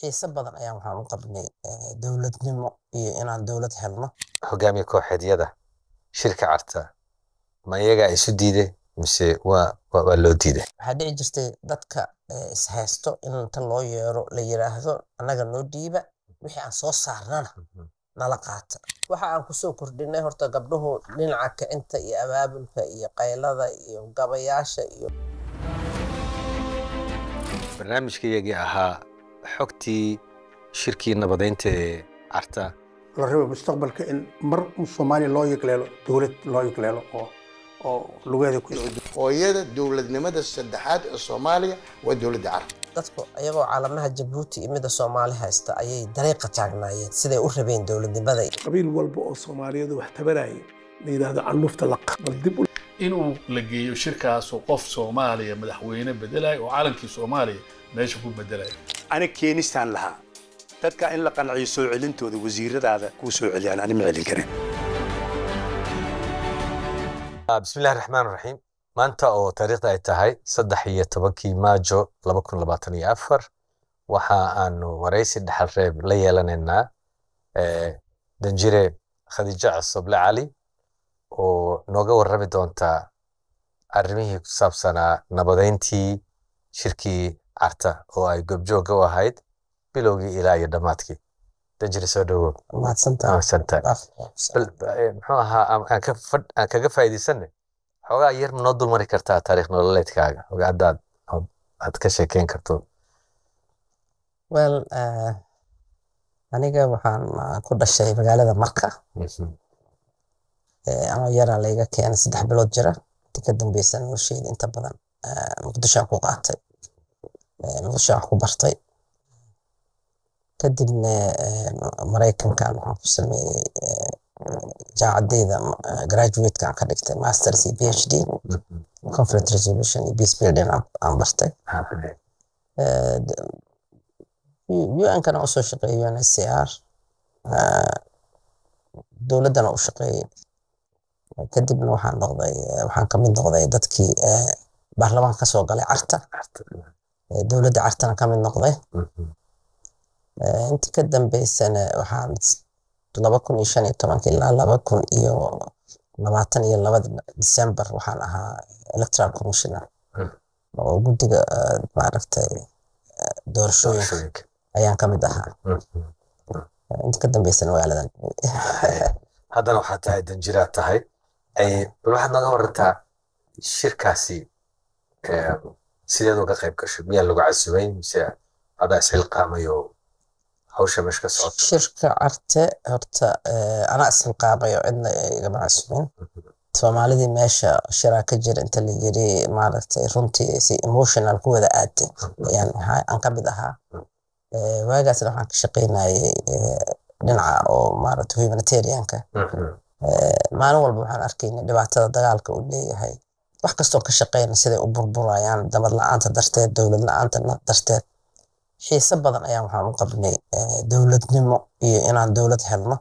xiise badan ayaan waxaan u qabnay eh, dowladnimo iyo inaan dowlad helno hogaamiya kooxeedyada shirka carta ma iyagaa isu diiday mise waa loo diiday waxaa dhici jirtay dadka eh, ishaysto in inta loo yeero la yiraahdo annaga noo dhiiba wixii aan soo saarnana mhm. nala qaata waxa aan kusoo kordhinay horta gabdhuhu dhinaca kicinta iyo abaabulka iyo qaylada iyo gabayaasha iyo barnaamijkaiyagii ahaa xogtii shirkii nabadaynta ee carta la raba mustaqbalka in mar soomaaliya loo yigleelo dowlad loo yigleelo oo oo lugeeda ku hooyada dowladnimada saddexaad ee soomaaliya waa dowladda carab dadku iyagoo caalamaha jabuuti iyo midda soomaali haysta ayay dariiqa taagnaayeen siday u rabeen dowladnimada qabiil walba oo soomaaliyeedu wax tabaraya la yidhaahdo canuufta laqbal dib inuu la geeyo shirkaasoo qof soomaaliya madaxweyne bedelaya oo calankii soomaaliya meesha ku bedelaya ana keenistaan lahaa dadka in la qanciyo soo celintooda wasiiradaada kuu soo celiyaan ani ma celin karin ah, bismillahi raxmaan raxiim maanta oo taariikhda ay tahay saddex iyo tobankii maajo laba kun labaatan iyo afar waxa aanu waraysi dhexalreeb la yeelanaynaa eh, danjire khadiijo cosoble cali oo nooga warrami doontaa arrimihii ku saabsanaa nabadeyntii shirkii carta oo ay goobjooga u ahayd bilowgii ilaa iyo dhammaadkii dajri soo dhowow eh, muxuu ahaa aan kaga faa'iidaysanne xoogaa yar noo dulmari kartaa taariikh nololeedkaaga hadaad aad ka sheekeyn karto eh, aniga waxaan ah, ku dhashay magaalada marka mm-hmm. eh, anoo yaraa layga keenay saddex bilood jira ti ka dambeysana nolosheeda inta badan muqdishoan ku qaatay nolosha wax ku bartay kadibna eh, maraykankan waxaan ku sameeyey eh, jaacadeyda eh, aan ka dhigtay masters iyo phd conflict resolution iyo peace building aan bartay unkana usoo shaqeeyey uncr dowladdana u shaqeeyey kadibna waxaan noqday waxaan kamid noqday dadkii baarlamaan kasoo galay carta dowladda cartana ka mid noqday mm-hmm. intii ka dambeysana waxaan laba kun iyo shan iyo tobanka ilaa laba kun iyo labaatan iyo labada december waxaan ahaa electoral commissioner mm-hmm. oo guddiga maaragtay doorashooyinka ayaan kamid ahaa mm-hmm. intii ka dambeysana magaaladan haddana waxaad tahay danjiraad tahay bal waxaad naga warartaa shirkaasi sideed uga qayb gashay miyaa lagu casubayn mise adaa isxilqaamayo hawsha meesh ka socoto shirka carte horta eh, anaa isxilqaamayo cidna igama casubayn soomaalidii meesha shiraa ka jira inta la yiri maaragtay runtii si emotional ku wada aatay ayaan ahaa aan ka mid ahaa eh, waagaasna waxaan ka shaqaynayay eh, dhinaca oo maaragtay humanitarianka mm-hmm. maalin walba waxaan arkayna dhibaatada dagaalka uu leeyahay wax kastoo ka shaqeyna siday u burburayaan damad la-aanta darteed dowlad la-aanta darteed xiise badan ayaan waxaan u qabnay eh, dowladnimo iyo inaan dowlad helno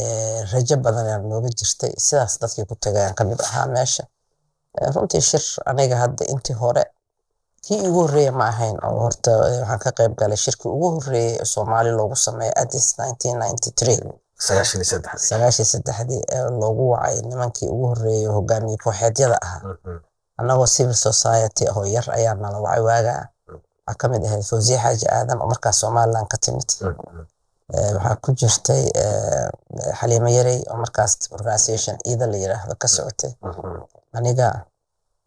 eh, rajo badanaa nooga jirtay sidaas dadkii ku tagayaan kamid ahaa meesha eh, runtii shir aniga hadda intii hore kii ugu horreeya ma ahayn oo horta waxaan ka qayb galay shirkii ugu horreeyay soomaalia loogu sameeyo adis sagaashan saddexdii ee loogu wacay nimankii ugu horeeyay hogaamiye kooxeedyada ahaa mm-hmm. annagoo civil society ahoo yar ayaa nala wacay waagaa mm-hmm. waxaa ka mid ahayd fawsiye xaaji aadan oo markaas somalilan ka timid mm-hmm. eh, waxaa ku jirtay eh, xaliimo yarey oo markaas organisation iida la yiraahdo ka socotay aniga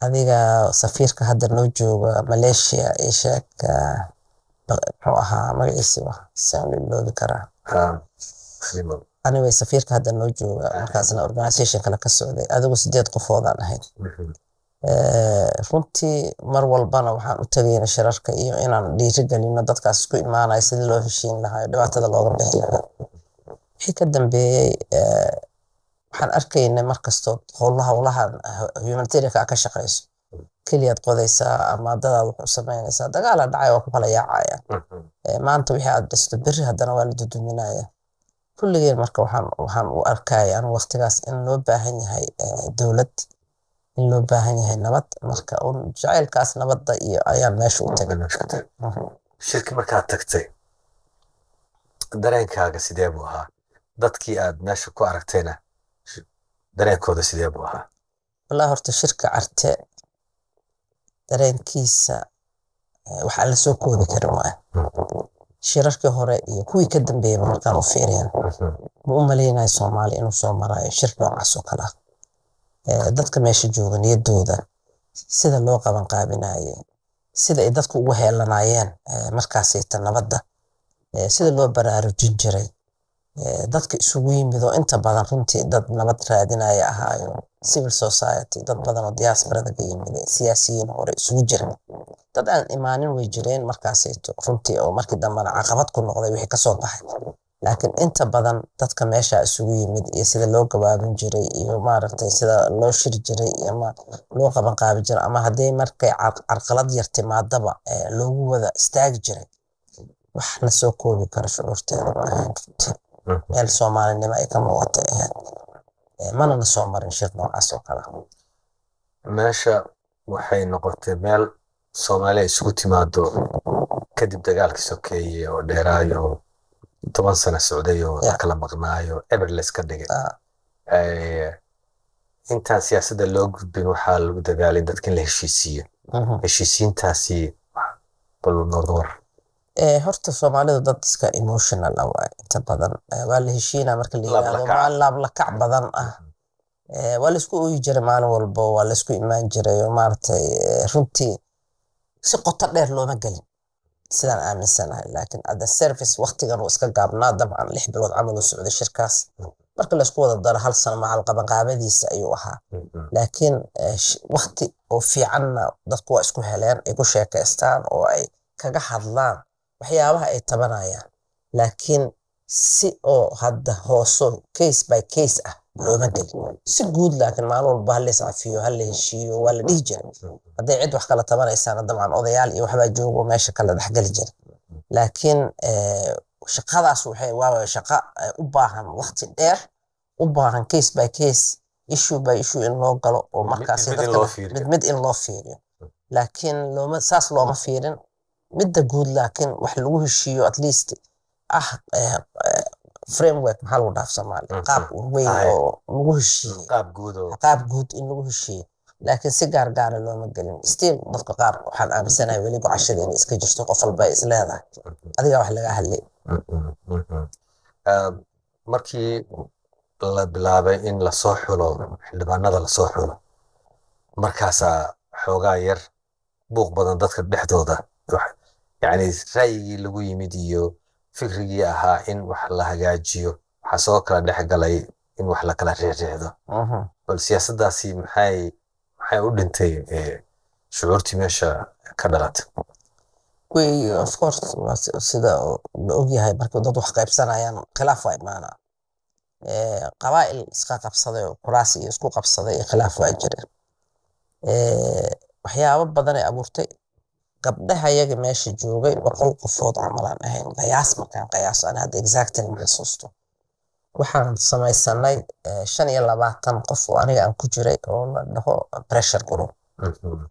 adiga safiirka hadda noo jooga malaysia ii sheeg eh, muxuu ahaa magaciisi wax saan loobi karaa aniga safiirka hadda noo jooga ah. markaasna organization kale ka socday adigu sideed qofoodaan ahayd mm-hmm. eh, runtii mar walbana waxaan u tagayna shirarka iyo inaan dhiiri dadkaas isku imaanaya sidii loo heshiin lahaa dhibaatada looga bixi lahaa wixii ka dambeeyey eh, waxaan arkaynay markastoo howlahan humanitarianka ka shaqayso keliyaad qodaysaa amaadadaad wax u samaynaysaa dagaala dhacay waa ku kala yaacaya mm-hmm. eh, maanta wixii aad dhisto beri haddana waa la duduminaya kulligeen marka waxaan u arkaya anu waqtigaas in loo baahan yahay eh, dowlad in loo baahan yahay nabad marka un jacaylkaas nabadda iyo ayaan meesha u tagay mm-hmm. shirki markaad tagtay dareenkaaga sidee buu ahaa dadkii aad meesha ku aragtayna dareenkooda sidee buu ahaa walaa horta shirka carte dareenkiisa eh, waxaa la soo koobi karin waaya mm-hmm shirarkii hore iyo kuwii ka dambeeyaba markaan u fiiriyaan ma u maleynayo soomaali inuu soo maraayo shir noocaas oo kale ah dadka meesha jooga niyadooda sida loo qaban qaabinaye sida ay dadku ugu heelanayeen markaasayta nabadda sida loo baraarujin jiray dadka isugu yimid oo inta badan runtii dad nabad raadinaya ahaayo civil society dad badan oo diaasbarada ka yimid siyaasiyiin hore isugu jirin dad aan imaanin way jireen markaasayto runtii oo markii dambana caqabad ku noqday wixii kasoo baxay laakiin inta badan dadka meeshaa isugu yimid iyo sida loo gabaabin jiray iyo maaragtay sida loo shiri jiray iyo loo qabanqaabi jiray ama haddii markay carqalad yar timaadaba loogu wada istaagi jiray wax soo koobi karo shucuurteeda ma runtii meel soomaalinimo ay ka muuqato ahayd eh, mana soo marin sheekh noocaas oo kale meesha waxay noqotay meel soomaaliya ay isugu timaado kadib dagaalkii sokeeye oo dheeraayo toban sana socday oo kala maqnaayo eber layska dhigay ah. eh, intaan siyaasadda loo gudbin waxaa lagu dagaalay dadka in la heshiisiiyo mhm. heshiisiintaasi bal nodoor Eh, horta soomaalida dad iska emotional ah inta badan eh, waa la heshiina marka la laablakac badan ah mm-hmm. eh, waa laisku ooyi jiray maalin walbo waa laisku imaan jiray oo runtii si qoto dheer looma gelin sidaan aaminsanahay laakiin adda service waktigan uu iska gaabnaa dabcan lix bilood camal uu socday shirkaas mm-hmm. marka laisku wada daro hal sano macal qabanqaabadiisa ayuu ahaa mm-hmm. laakiin wakti oo fiicanna dadku waa isku heleen ay ku sheekaystaan oo ay kaga hadlaan waxyaabaha ay tabanayaan laakiin si oo hadda hooso case by case ah looma gelin si guud laakiin maalin walba hala iscafiyo hala heshiiyo waa la dhihi jiray hadday cid wax kala tabanaysaana dabcan odayaal iyo waxbaa joogo meesha kala dhexgeli jira laakiin eh, shaqadaas waa shaqo eh, u baahan waqti dheer u baahan case by case issue by issue in loo galo oo markaas mid mid in loo fiiriyo laakiin looma saas looma fiirin midda guud laakiin wax lagu heshiiyo at least ah eh, eh, framework maxaa lagu dhaaf soomaaliya mm-hmm. qaab weyn oo lagu heshiiyey mm-hmm. qaab guud in lagu heshiiyo laakiin si gaargaara looma gelin stiil dadka qaar waxaan aaminsanahay weli gucashada inay iska jirto qof walba ay isleedahay mm-hmm. adigaa wax laga hadlay um, markii la bilaabay in lasoo xulo xildhibaanada lasoo xulo markaasaa xoogaa yar buuq badan dadka dhexdooda yacni ra'yigii lagu yimid iyo fikrigii ahaa in wax la hagaajiyo waxaa soo kala dhex galay in wax la kala riixriixdo bal siyaasadaasi maxay maxay u dhintay eh, shucuurtii meesha ka dhalata way of course sida la ogyahay marka dad wax qaybsanayaan khilaaf waa imaana eh, qabaa'il iska qabsaday oo kuraasi iyo isku qabsaday iyo khilaaf waa jira eh, waxyaabo badanay abuurtay gabdhaha yaga meesha joogay boqol qofood camalaan ahayn qiyaas markaan qiyaaso an hadda exactly ma waxaan samaysanay eh, shan iyo labaatan qof oo aniga aan ku jiray oo la dhaho pressure group mm-hmm.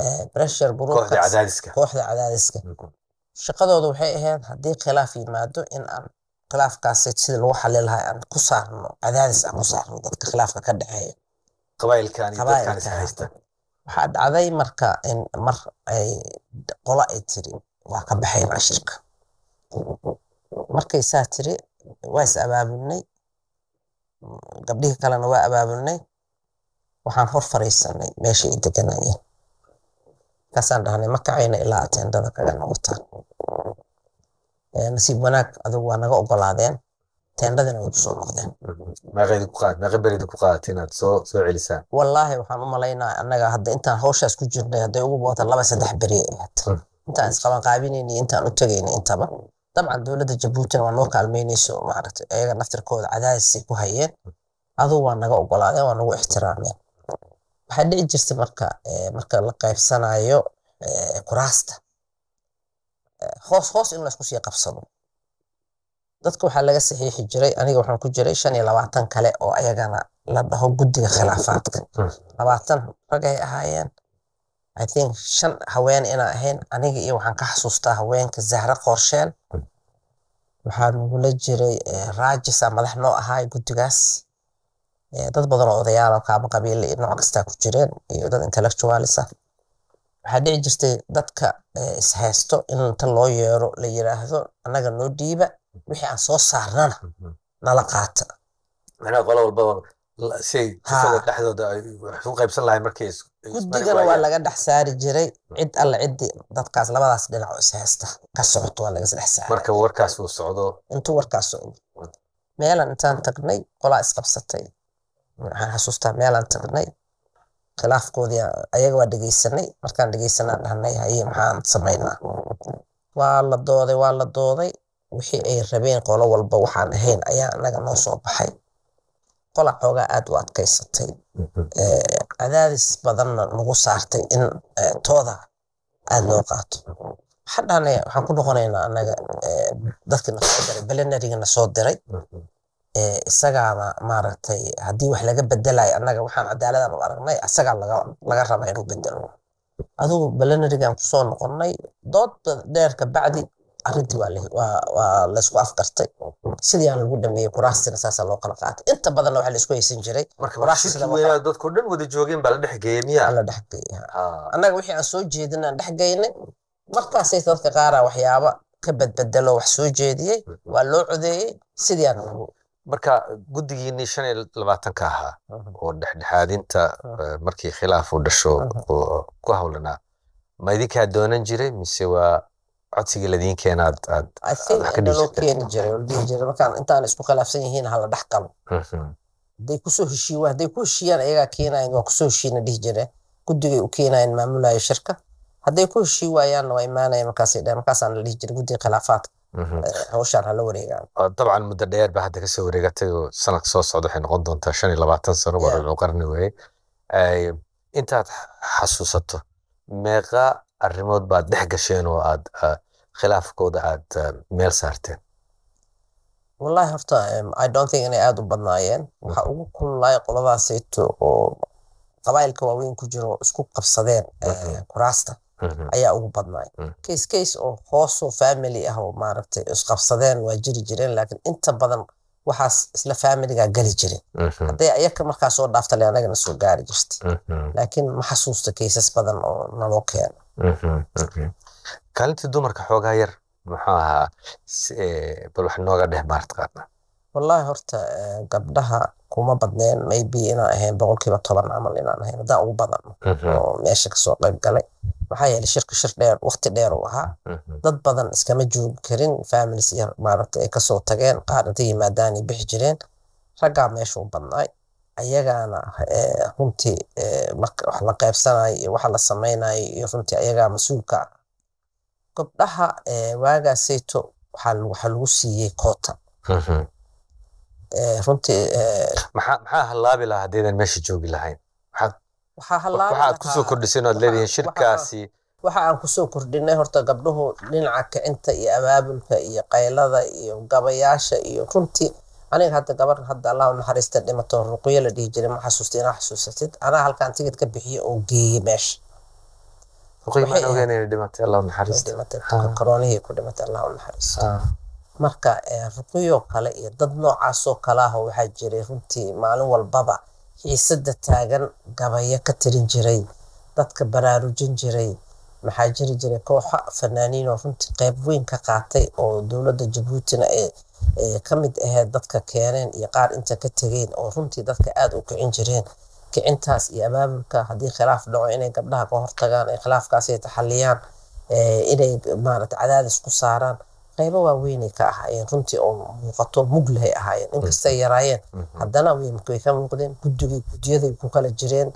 eh, pressure group cadaadiska mm-hmm. shaqadoodu waxay ahayd haddii khilaaf yimaado in aan khilaafkaasi sida lagu xalin lahaa aan ku saarno cadaadis aan ku saarno dadka khilaafka ka dhexeeya qabaa'ilkan iyo waxaa dhacday marka mar ay qola ay tiri waa ka baxayn cashirka markay saa tiri waa is abaabulnay gabdhihii kalena waa abaabulnay waxaan hor fariisanay meesha ay deganayeen kaasaan dhahnay makacayna ilaa ateendada kaga noqotaan nasiib wanaag adugu waa naga ogolaadeen tendhadina way kusoo noqdeen meeqeed ku qaadata inaad soo soo celisaan wallaahi waxaan u malaynaa annaga hadda intaan hawshaas ku jirnay hadday ugu boota laba saddex beri ay eh, ahayd hmm. intaan isqabanqaabinayna intaan u tegayna intaba dabcan dowladda jabuutina waa noo kaalmeynayso maaragtay iyaga naftirkooda cadaadisay ku hayeen aduu waa naga ogolaadeen waa nagu ixtiraameen waxaa dhici jirta marka eh, marka la qaybsanayo eh, kuraasta hoos hoos in laysku sii qabsado dadka waxaa laga saxiixi jiray aniga waxaan ku jiray shan iyo labaatan kale oo ayagana la dhaho guddiga khilaafaadka hmm. labaatan ragay ahaayeen i think shan haween inaa ahayn aniga iyo waxaan ka xasuustaa haweenka zahre qorsheel hmm. waxaa nagula jiray eh, raajisa madax noo ahaay guddigaas eh, dad badan oo kaama qabiile iyo nooc kastaa ku jireen iyo dad intellectualisa ah. waxaa dhici jirtay dadka eh, ishaysto in inta loo yeero la yiraahdo annaga noo dhiiba wixii aan soo saarnana nala qaata guddigana waa laga dhex saari jiray cid alla ciddii dadkaas labadaas dhinac is haysta ka socoto waa laga dhex saara warkaas socdo intuu intaan tagnay qolaa isqabsatay waxaan xasuustaa meelaan tagnay khilaafkoodii ayaga waa dhegeysanay markaan dhegeysanaan dhahnay haye maxaan samaynaa waa la dooday waa la dooday wixii ay rabeen qolo walba waxaan ahayn ayaa anaga noo soo baxay qola xoogaa aad u adkaysatay mm-hmm. eh, cadaadis badanna nagu saartay in eh, tooda aad loo qaato eh, waxaan ku noqonaynaa anaga dadkii nasoo diray belenariga nasoo diray mm-hmm. isagaana maaragtay haddii wax laga bedelayo anaga waxaan cadaaladan u aragnay isagaa laga rabaa inuu bedelo adugu belenarigaan kusoo noqonnay dood dheerka bacdi arinti waa laysku afdartay sidii aan lagu dhameeyey kuraastina saasa loo kala qaatay inta badanna waxaa laisku haysan jiray dadko dhan wada joogeen baa la dhexgeeya miyaa la dhexgeeya annaga wixii aan soo jeedin aan dhexgeynay markaasay dadka qaara waxyaaba ka badbedelo wax soo jeediyey waa loo codeeyey sidii aan marka guddigiinii shan iyo labaatanka ahaa oo dhexdhexaadinta markii khilaaf u dhasho ku hawlanaa ma idinkaa doonan jiray mise waa codsiga ladiin keenaad markaan intaan isku khilaafsan yihiin hala dhex qabo haday kusoo heshiiy haday ku heshiiyaan ayagaa keenayn waa kusoo heshiina dhihi jire guddigay u keenayn maamulayo shirka hadday ku heshii waayaanna waa imaanaya markaasdhe markaasaan la dhihi jira guddiga khilaafaadka hawshaan hala wareegaan dabcan muddo dheer baa hadda kasoo wareegatay oo sanadka soo socda waxay noqon doontaa shan iyo labaatan sano waa rubcu qarni intaad xasuusato meeqa arimood baad dhex gasheen oo aad ah, khilaafkooda aad ah, meel saarteen walahi horta idonthink inay aada u badnaayeen mm-hmm. waxaa ugu kululaay qoladaasito oo qabaayilka waaweyn ku jiro isku qabsadeen eh, mm-hmm. kuraasta mm-hmm. ayaa ugu badnaay case case oo hoosoo family ah oo maaragtay isqabsadeen waa jiri jireen laakiin inta badan waxaas isla faamiliga gali jirin hadday ayaka markaa soo dhaafta anagana soo gaari jirta laakiin ma xasuusta kaysas badan oo naloo keena kaalintii dumarka xoogaa yar muxuu ahaa eh, bal wax nooga dheh baart qaadna wallaahi horta eh, gabdhaha kuma badneen maybe inaa ahayn boqolkiiba toban camal inaan ahayn haddaan ugu badan oo meesha kasoo qayb galay maxaa yeelay shirku shir dheer waqti dheer uu ahaa dad badan iskama joogi karin families iyo maaragta ay kasoo tageen qaar intay yimaadaanay bixi jireen raggaa meesha u badnaay ayagaana eh, runtii eh, wax la qaybsanayo iyo waxa la sameynayo iyo runtii ayagaa mas-uulka ah gobdhaha eh, waagaaseyto waxaa lagu siiyey koota mm-hmm. runtii maxaa hallaabi lahaa haddaydan meesha joogi lahayn waxaad kusoo kordhisayn oad leedihiin shirkaasi waxa aan kusoo kordhinay horta gabdhuhu dhinaca kicinta iyo abaabulka iyo qaylada iyo gabayaasha iyo runtii aniga hadda gabar hadda allah naxariista dhimato ruqyo la dhihi jiray ma xasuusta inaa xasuusatid anaa halkaan tigid ka bixiyo oo geeye meesha qaroonihii ku dhimatay allah naxariisto ah. marka eh, ruqyoo kale iyo dad noocaasoo kalaah waxaa jiray runtii maalin walbaba xiisada taagan gabayo ka tirin jiray dadka baraarujin jiray maxaa jiri jiray kooxa fanaaniinoo runtii qeyb weyn ka qaatay oo dowladda jabuutina ee ka mid aheyd dadka keeneen iyo qaar inta ka tegeen oo runtii dadka aada u kicin jireen kicintaas iyo abaabulka haddii khilaaf dhaco inay gabdhaha ka hortagaan ay khilaafkaasi taxaliyaan inay maarata cadaadis ku saaraan qaybo waaweynay ka ahaayeen runtii oo muuqato muglahay ahaayeen inkastay yaraayeen mm-hmm. haddana way ka muuqdeen guddigii guddiyaday ku kala jireen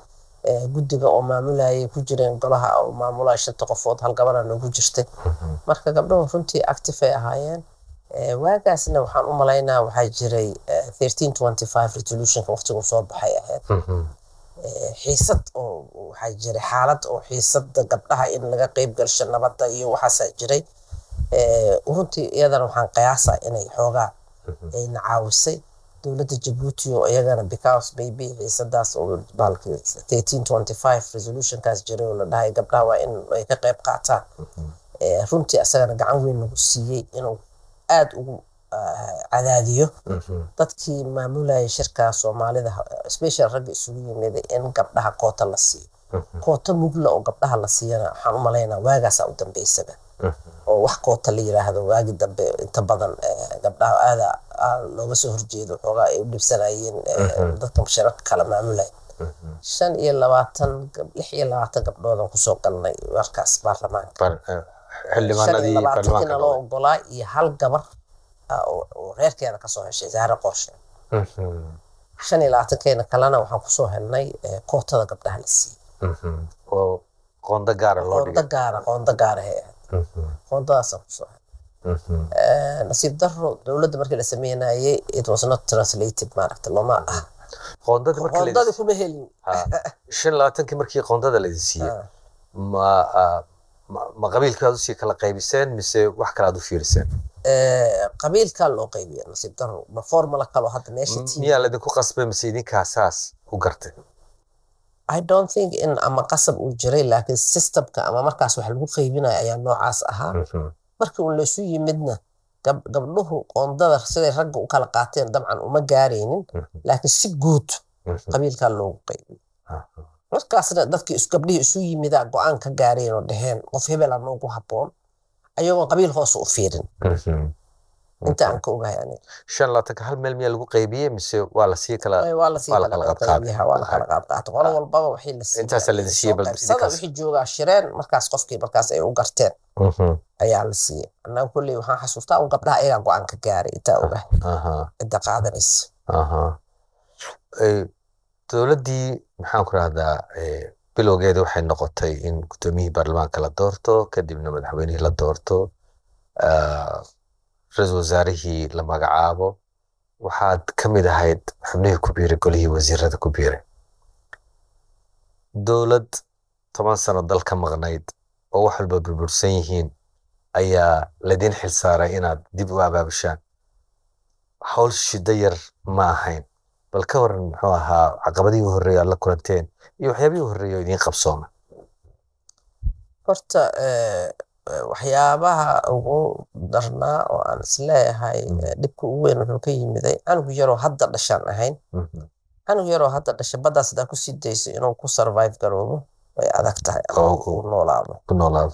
guddiga oo maamulayay ku jireen golaha oo maamulaa shanta qofood hal gabana noogu jirtay mm-hmm. marka gabdhahu runtii active ay ahaayeen waagaasna waxaan u malaynaa waxaa jiray resolutionka waqtigu soo baxay ahayd mm-hmm. xiisad oo waxaa jiray xaalad oo xiisada gabdhaha in laga qeyb galsho nabadda iyo waxaasaa jiray runtii iyadana waxaan qiyaasa inay xoogaa mm-hmm. ayna caawisay dowladda jabuuti oo iyagana because maybe xiisadaas resolutionkaas jiray oo la dhahay gabdhaha waa in ka qeyb qaataan mm-hmm. runtii asagana gacan weyn nagu siiyey inuu aada ugu ah, cadaadiyo mm-hmm. dadkii maamulaya shirkaa soomaalida special ragga isugu yimida in gabdhaha koota la siiyo mm-hmm. koota mugla oo gabdhaha la siiyana waxaan u waagaasa waagaasaa u dambeysaba mm-hmm. oo wax koota la yiraahdo waagi dambe inta badan eh, gabdhaha aada looga soo horjeedo xoogaa ay u dhibsanayeen eh, dadka musharaka kala maamulaya shan iyo labaatan lix iyo labaatan gabdhoodan kusoo galnay warkaas baarlamaanka eh xildhibaanadii loo ogolaa iyo hal gabar ah, oo reerkeeda kasoo heshay saare qooshe mhm. shan iyo labaatankeena kalena waxaan kusoo helnay eh, kootada gabdhaha la siiyey mhm. qondo gaara gaara hay mhm. ahayd qondadaasaan kusoo helay eh, nasiib daro dowladda markii la sameynayay it was not translated maaragta looma ah qoondada kuma helin ah, shan labaatankii markii qoondada la siiyey ah. ma ma qabiilkaad usii kala qaybiseen mise wax kalaad u fiiriseen qabiilkaa loo qaybiya nasiib daro ma formula kalo hadda meesha miyaa laydinku qasbay mise idinkaa saas u gartay i don't think in ama qasab uu jiray laakiin systemka ama markaas wax lagu qaybinaya ayaa noocaas ahaa mm-hmm. marki uu laysu yimidna gabdhuhu qoondada siday ragga u kala qaateen dabcan uma gaaraynin mm-hmm. laakiin si guud mm-hmm. qabiilkaa loogu qaybiyo ah, ah markaasna dadkii isgabdhihii isu yimidaa go-aan ka gaareen oo dhaheen qof hebela noogu haboon ayagoon qabiil hoose u fiirin inta aan ka ogahay aniga shan laatanka hal meel miyaa lagu qeybiye mise waa lasii kala waa lasii kala qaybqaabiyaha la kala qaadqaata qolo ah. walbaba waxii la siiye wixii joogaa shireen markaas qofkii markaas ay u garteen mm-hmm. ayaa la siiye annaga kolley waxaan xasuustaa un gabdhaha ayagaa go-aan ka gaaray intaa ah, ogahay cidda qaadanaysa dowladdii maxaan ku rahdaa bilowgeeda waxay noqotay in guddoomiyihii baarlamaanka la doorto kadibna madaxweynihii la doorto ra-iisul wasaarihii la magacaabo waxaad ka mid ahayd xubnihii ku biiray golihii wasiirada ku biiray dowlad toban sano dalka maqnayd oo wax walba burbursan yihiin ayaa laydin xilsaaray inaad dib u abaabushaan howl shido yar ma ahayn bal ka waran muxuu ahaa caqabadii u horeeya aad la kulanteen iyo waxyaabihii u horeeya oo idiin qabsooma horta eh, waxyaabaha ugu darnaa oo aan isleeyahay mm. eh, dhibka ugu weyn wuxuu ka yimiday anug yaroo hadda dhashaan ahayn mm-hmm. anug yaroo hadda dhasha baddaas hadaa ku sii dayso inuu ku sarvive garoobo way adag tahay ku noolaado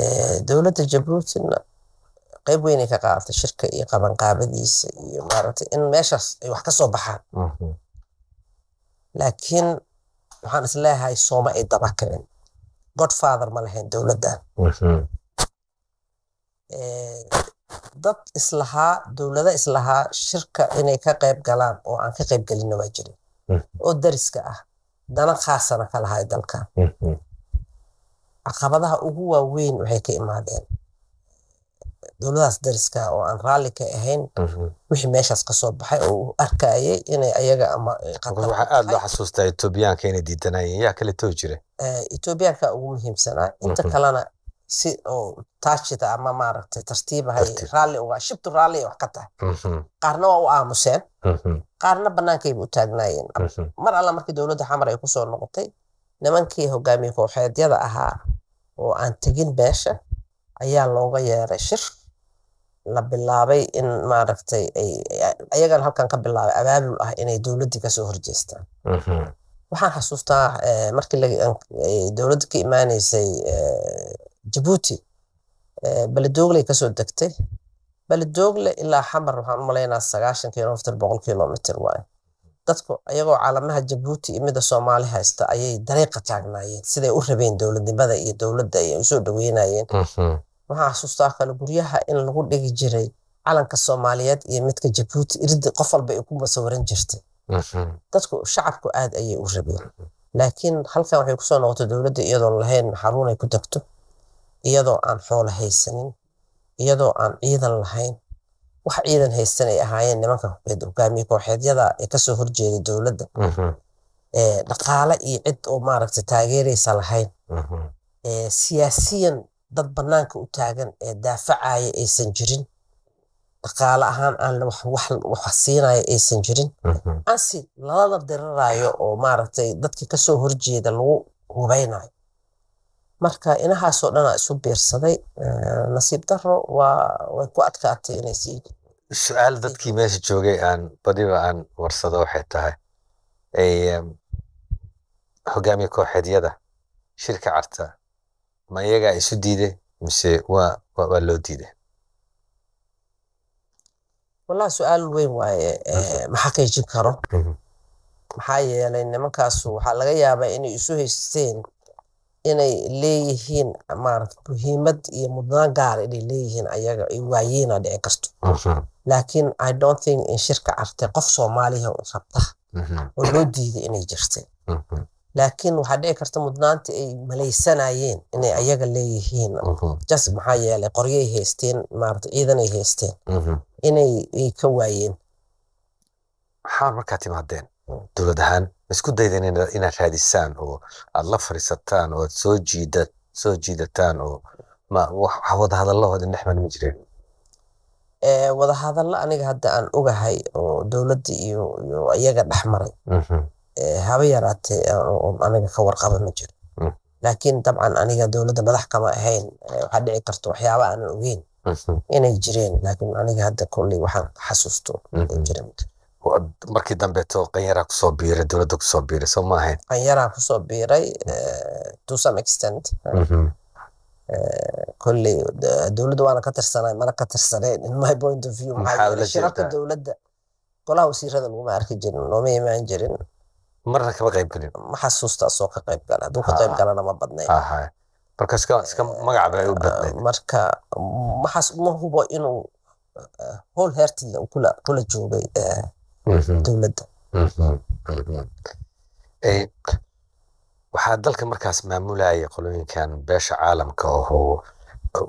eh, dowladda jabruutina qayb weynay ka qaadatay shirka iyo qabanqaabadiisa iyo maaragtay in meeshaas ay wax ka soo baxaan mhm. laakiin waxaan isleeyahay sooma ay daba kicin godfather ma lahayn dowladdan mhm. eh, dad islahaa dowlada islahaa shirka inay ka qayb galaan oo aan ka qayb gelinna waa jirin mhm. oo dariska ah dana khaasana ka lahay dalkan caqabadaha ugu waaweyn waxay ka imaadeen dowladaas dariska oo aan raalli ka ahayn mhm. wixii meeshaas kasoo baxay oo uu arkayay inay ayaga ama waxaa loo xasuustaa etoobiyaanka inay diidanayeen yaa kale too jira etoobiyaanka eh, ugu muhiimsanaa ah, inta mhm. kalena si oo taajida ah ama maaragtay tartiibahay raalli uga shibtu raalli wax ka tahay mhm. qaarna waa u aamuseen qaarna bannaankayba u taagnaayeen mar alla markii dowladda xamar ay kusoo noqotay nimankii hogaamiye kooxeedyada ahaa oo aan tegin beesha ayaa looga yeeray shir la bilaabay in maaragtay ayagana halkan ka bilaabay abaabul ah inay dowladdii kasoo horjeestaan mm-hmm. waxaan xasuustaa eh, markii dowladda ka imaaneysay eh, jabuuti eh, baladoogley kasoo degtay baladoogle ilaa xamar waxaan u malaynaa sagaashan kilomitr boqol kilomitr waaye dadku ayagoo caalamaha jabuuti iyo midda soomaali haysta ayay dariiqa taagnaayeen siday u rabeen dowladnimada iyo dowladda ayay usoo dhaweynayeen mm-hmm waxaan xasuustaa kale guryaha in lagu dhigi jiray calanka soomaaliyeed iyo midka jabuuti iridi qof walba ay ku masawiran jirtay mm-hmm. dadku shacabku aad ayay u rabeen laakiin halkan waxay kusoo noqotay dowladda iyadoon lahayn xarun ay ku degto iyadoo aan xoolo haysanin iyadoo aan ciidan lahayn wax ciidan haysan ay ahaayeen nimanka hogaamiye kooxeedyada ee kasoo horjeeday dowladda mm-hmm. eh, dhaqaale iyo cid oo maaragta taageeraysa lahayn mm-hmm. eh, siyaasiyan dad bannaanka u taagan ee daafacaya aysan jirin dhaqaale ahaan aan wax siinaya aysan jirin mhm. ansi lalala diraraayo oo maaragtay dadka kasoo horjeeda lagu hubaynayo marka inahaasoo dhanaa isu biirsaday eh, nasiib daro way ku adkaatay inay sii su-aal dadkii meesha joogay aan badiba aan warsado waxay tahay hogaamiye kooxeedyada shirka carta ma iyagaa isu diide mise waa loo diiday wallahi su-aal weyn waaye eh, ma xaqiijin karo mhm. maxaa yeelay nimankaasu waxaa laga yaabaa inay isu haysteen inay leeyihiin maarata muhiimad iyo mudnaan gaar inay leeyihiin ayaga ay waayeenaa dhici karto mhm. laakiin i don't think in shirka carte qof soomaaliya rabta mhm. oo loo diiday inay jirteen laakiin waxaa dhici karta mudnaanta ay malaysanayeen inay mm-hmm. ayaga leeyihiin mm-hmm. jas maxaa yeelay qoryaay haysteen maarata ciidanay haysteen mm-hmm. inay ka waayeen maxaa markaa timaadeen dowlad ahaan ma isku dayden inaad raadisaan oo aad la fariisataan oo aad soo jiida soo jiidataan oo mwaxa wadahadallo oo ma jireen eh, wadahadallo aniga hadda aan ogahay oo dowladda iyo iyaga dhex maray haba yaraatee n aniga ka warqaba ma jiro mm. laakiin dabcan aniga dowladda madax kama ahayn waxaa dhici karta waxyaaba aanan ogeyn mm-hmm. inay jireen laakiin aniga hadda kolley waxaan xasuusto mm-hmm. markii dambeeto qanyaraa kusoo biiray dowladda kusoo biiray soo maahayn qanyaraa kusoo biiray to some extent mm-hmm. kolley dowladda waana ka tirsanay mana ka tirsaneen in my point of view maxaa shirarka dowladda golaha wasiirada laguma arki jirin looma imaan jirin marna kama qayb galin ma xasuusta soo ka qayb gala hadduu ka qayb galana ma badnayn marka iska eh, magacba ay u eh, badnayd marka maxaas ma hubo inuu howl eh, heertiida kula joogay mhm. dowladda mhm, mhm. waxaa dalka markaas maamulayay qolooyinkan beesha caalamka ohoo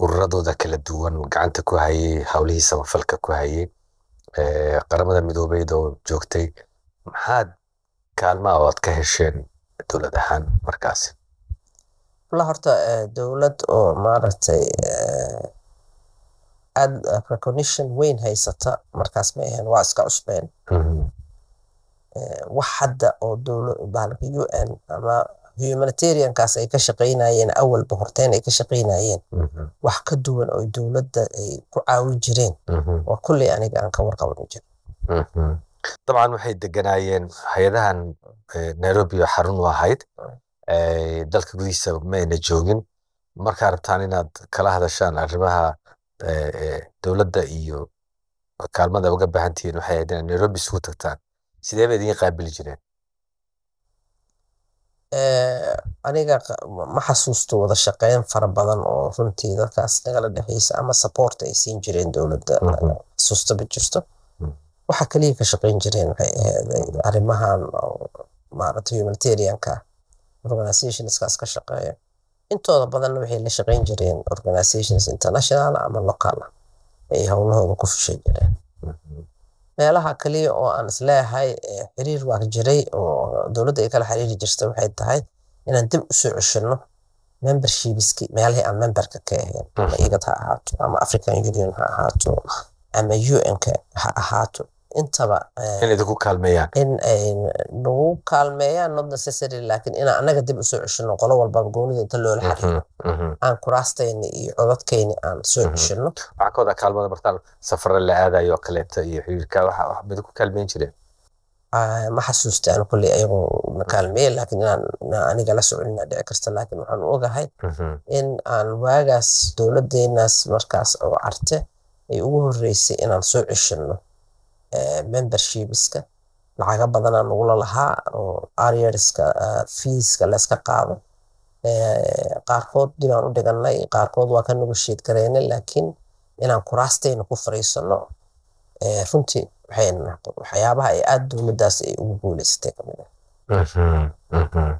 ururadooda kala duwan gacanta ku hayay howlihii samafalka ku hayay qaramada midoobeyd oo joogtay maxaad kaalmaa oo aad ka hesheen dowlad ahaan markaas la horta e, dowlad oo maaragtay aada e, recognition weyn haysata markaas ma ahan waa iska cusbeen mm-hmm. e, wax hadda oo bahalka u n ama humanitariankaas ay ka shaqaynayeen awalba horteyn ay ka shaqaynayeen mm-hmm. wax ka duwan oo dowladda ay ku caawin jireen oo mm-hmm. kulley aniga aan ka warqaban jirin dabcan waxay deganaayeen hay-adahan eh, nairobi xarun u ahayd eh, dalka gudihiisa mayna joogin markaa rabtaan inaad kala hadashaan arrimaha eh, dowladda iyo kaalmada uga baahantihiin waxay ahayd inaad nairobi isugu tagtaan sidee bay idin qaabili jireen aniga ma xasuusto wada shaqeyn fara badan oo runtii dadkaas nagala dhexeysa ama support ay siin jireen dowladda mm-hmm. xasuusto ma jirto waxa kaliya ka shaqeyn jireen waxay aheyday eh, arrimahan maaragtay humanitarianka organizationskaas ka shaqeeya intooda badanna waxay la shaqayn jireen organizations international ama local ay howlahooda ku fushay jireen mm-hmm. meelaha kaliya oo aan isleeyahay eh, xiriir waa jiray oo dowladda ay kala xiriiri jirta waxay tahay inaan dib usoo ceshano membershipski meelahii aan memberka ka ahayn mm-hmm. ama igad ha ahaato ama african union ha ahaato ama un-ka ha ahaato intaba eh, in kaalmeeyaan in nagu kaalmeeyaan not necessary laakiin inaan annaga dib usoo ceshino qolo walbaba goonida inta loola mhm, xariiro mhm. aan kuraastayni iyo codadkayni aan soo mhm. cishino waxaa ka wadaa kaalmada martaan safare la aadayo oo iyo xiriirka waxa ku kaalmeyn jireen ah, ma xasuusta aan kolley ayagoo na mm. kaalmeeye laakiin inaan aniga la soconina dhici karta laakiin waxaan u ogahay in aan waagaas dowladdeenaas markaas oo carte ay ugu horeysay inaan soo cishinno membershipska lacaga badanaa nagula lahaa oo ariska fiiska layska qaado qaarkood dibaan u dhiganay qaarkood waa ka nogosheed gareynay laakiin inaan kuraasteyna ku fariisano runtii waxyaabaha ay aada dowladdaas ay ugu guuleysatay kamid ah mm-hmm, mm-hmm.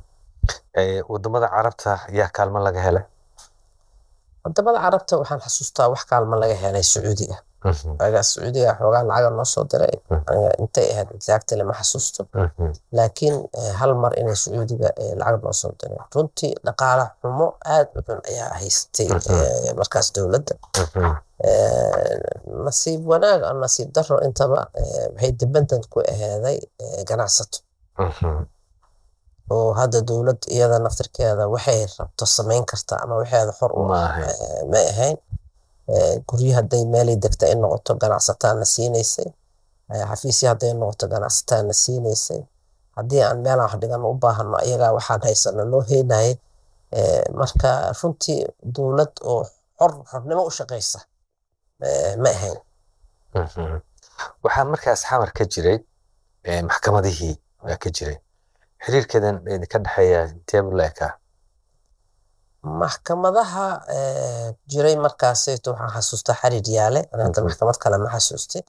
wadamada carabta yaa kaalmo laga helay wadamada carabta waxaan xasuustaa wax kaalmo laga helay sacuudiga aga sacuudiga xoogaa lacaga noo soo diray intay ahayd laagtale ma xasuusto laakiin hal mar inay sacuudiga lacag noo soo diray runtii dhaqaala xumo aad u xun ayaa haystay markaas dowladda nasiib wanaag oo nasiib daro intaba waxay dependent ku aheeday ganacsato oo hadda dowlad iyada naftirkeeda waxay rabto samayn karta ama waxeeda xor u ma ahayn guryo haday meelay degta noqoto ganacsataana siinaysay xafiisya haday noqoto ganacsataana siinaysay haddii aan meel wax dhigan u baahano ayagaa waxaan haysano loo heynaya marka runtii dowlad oo xor xornimo u shaqaysa ma ahayn mm-hmm. waxaa markaas xamar ka jiray maxkamadihii waa ka jiray xiriirkeedan ka dhexeeya tebleka maxkamadaha eh, jiray markaaseto eh, waxaan xasuustaa xarir yaale ata maxkamad kale ma xasuuste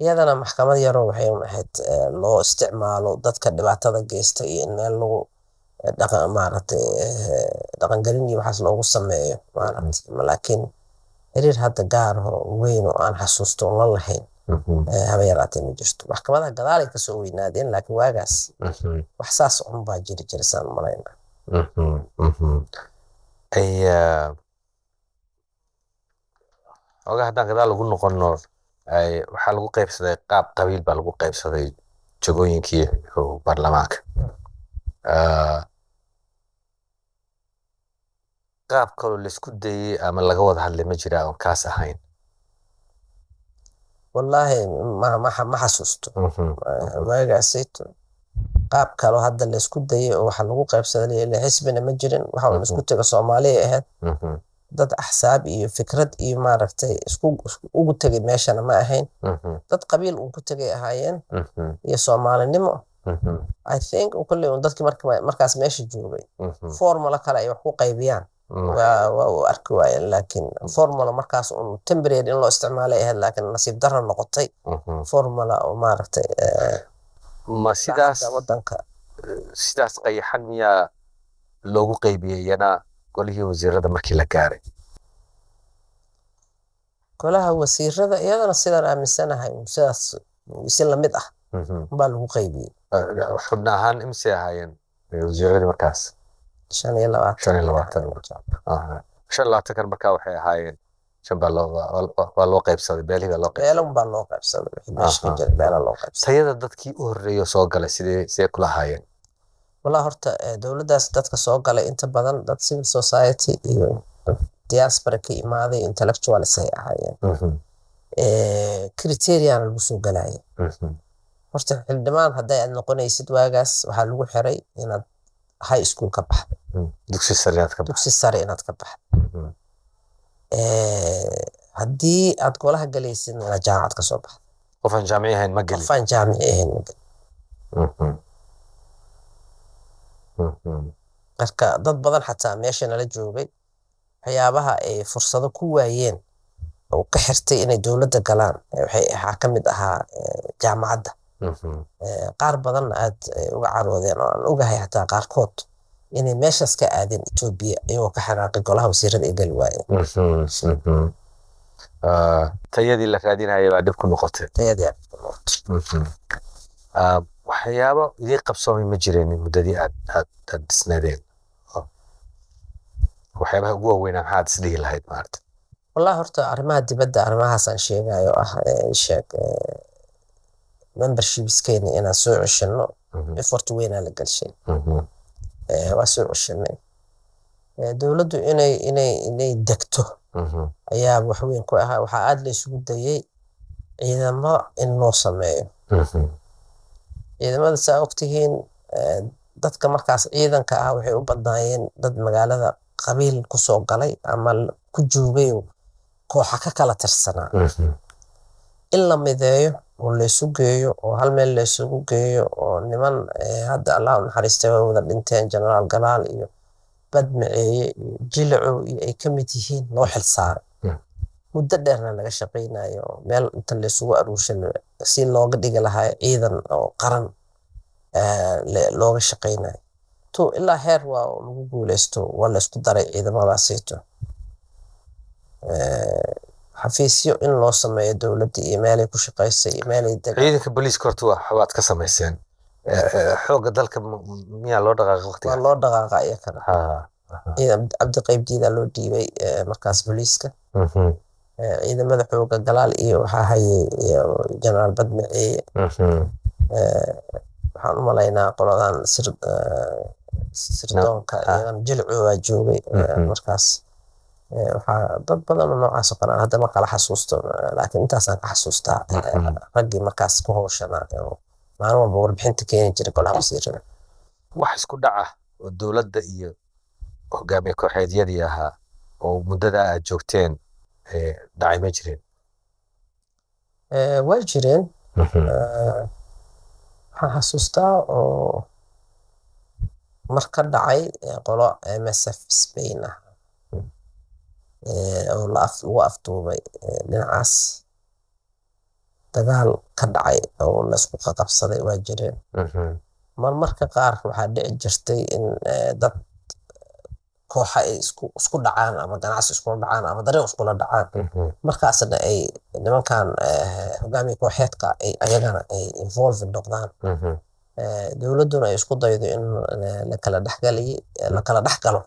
iyadana maxkamad yaroo waxay ahayd eh, loo isticmaalo dadka dhibaatada geysta iyo in meel lagu maarata dhaqangelin iyo waxaas loogu sameeyo maarata laakiin xiriir hadda gaarho weyn oo aan xasuusto la lahayn haba yaraatee ma jirto maxkamadaha gadaalay kasoo weynaadeen laakiin waagaas wax saas unbaa jiri jira saan marayna ayaa ah, xoogaa haddaan gadaal ugu noqono waxaa lagu qaybsaday qaab qabiil baa lagu qaybsaday jagooyinkii baarlamaanka ah, qaab kaloo laisku dayey ama laga wada hadlay ma jiraa oon kaas ahayn wallaahi ma xasuusto magaasayto mhm qaab kaleo hadda la dayay oo waxa lagu qaybsaday ila xisbina ma jirin waxaun isku taga soomaaliya ahayd mm-hmm. dad axsaab iyo fikrad iyo maaragtay ugu tegay meeshana ma ahayn mm-hmm. dad qabiil un ku tegay ahaayeen mm-hmm. iyo soomaalinimo i think kolley un dadkii markaas meesha joogay formula kale ay wax ku qaybiyaan waa u arki waayeen laakiin formula markaas un tembrary in loo isticmaalay ahayd laakiin nasiib darra noqotay formula oo maaragtay eh, ma sidaas wadanka eh, sidaas qayaxan miyaa loogu qaybiyeyana golihii wasiirada markii la gaaray golaha wasiirada iyadana sidaan aaminsanahay sidaas si lamid ah mhm. baa lagu qaybiyey eh, xubna ahaan imsay ahaayeen wasiiradii markaas shan iyo labaatankan markaa waxay ahaayeen tayada dadkii u horeeyo soo galay sidee kula haayeen walaa horta eh, dowladdaas dadka soo galay inta badan dad civil society iyo diaspora ka imaaday intellectuals ay ahaayeen mhm. eh, criteria lagu soo galaya mhm. horta xildhibaan hadday aad noqonaysid waagaas waxaa lagu xiray inaad high school ka baxday mhm. dugsi sare inaad ka baxday Eh, haddii aad golaha galaysid inaad jaamacad ka soo baxda qofaan jaamici ahayn ma gelin qofaan jaamici ahayn ma gelin mhm. Mhm. marka dad badan xataa meesha nala joogay waxyaabaha ay fursado ku waayeen oo ka xirtay inay dowladda galaan waxaa ka mid ahaa eh, jaamacadda mhm. eh, qaar badanna aad uga caroodeen oo aan ogahay xataa qaarkood inay meeshaas ka aadeen etoobiya iyagoo ka xanaaqay golaha wasiirada ay gali waayeen tayadii la raadinaya baa dhib ku noqotay mhm. ah, waxyaabo idii qabsoomay ma jireen muddadii aad dhisnaadeen oh. waxyaabaha ugu waaweynaa maxaad isdhihi lahayd maarata wallahi horta arrimaha dibadda arrimahaasaan sheegayo ah sheeg membershipskeena inaan soo ceshanno efortu mhm. weynaa la gelshay mhm waa soo ceshanay dowladdu inay inay inay degto mm-hmm. ayaa waxweyn ku ahaa waxaa aada laysugu isugu dayay ciidamo in loo sameeyo mm-hmm. ciidamada saa ogtihiin dadka markaas ciidanka ah waxay u badnaayeen dad magaalada qabiil kusoo galay ama ku joogay kooxa ka kala tirsanaa mm-hmm in la mideeyo oo laysu geeyo oo hal meel laysugu geeyo oo niman eh, hadda allah unaxariistay way wada dhinteen genaraal galaal iyo badmaceeye iyo jilacow iyo ay ka mid yihiin loo xilsaaray hmm. muddo dheerna laga shaqaynayo meel inta laysugu aruurshan si looga dhigi lahaa ciidan oo qaran eh, looga shaqaynayo to ilaa heer waa lagu guuleysto waa laysku daray ciidamadaasiito eh, xafiisyo in loo sameeyo dowladda iyo meelay ku shaqaysay iyo meelay ciidanka booliiska horta waa waxbaad ka samayseen eh, eh, xooga dalka miyaa loo dhaqaaqa waqtiga waa loo dhaqaaqa iyo ah, ah, ah. cabdiqayb diidaa loo dhiibay eh, markaas boliiska mm-hmm. ciidamada xooga galaal iyo waxaa hayay jenaraal badmaceeye mm-hmm. waxaan u malaynaa qoladan sirdoonka iyagan jilcoo waa joogay mm-hmm. markaas Eh, waxaa dad badan noocaas oo kale hadda maqala xasuusto eh, laakiin intaasaan ka xasuustaa eh, mm-hmm. raggii markaas ku howshanaa maalin walba warbixinta keeni jiray golaha wasiirada wax isku dhaca oo dowladda iyo hogaamiye kooxeedyadii ahaa oo muddada aad joogteen dhacay ma jireen waa jireen mm-hmm. waxaan xasuustaa oo mar ka dhacay qolo msf spain ah oo lagu afduubay dhinacaas dagaal ka dhacay oo laisku qaqabsaday waa jireen marmarka mm-hmm. qaar waxaa dhici jirtay in dad kooxa ay isku dhacaan ama ganacsi iskula dhacaan ama dareen iskula dhacaan mm-hmm. markaasna ay nimankan hogaamiya kooxeedka ayagana ay involve noqdaan mm-hmm. dowladduna ay isku daydo in lakala dhexgalaye lakala dhex galo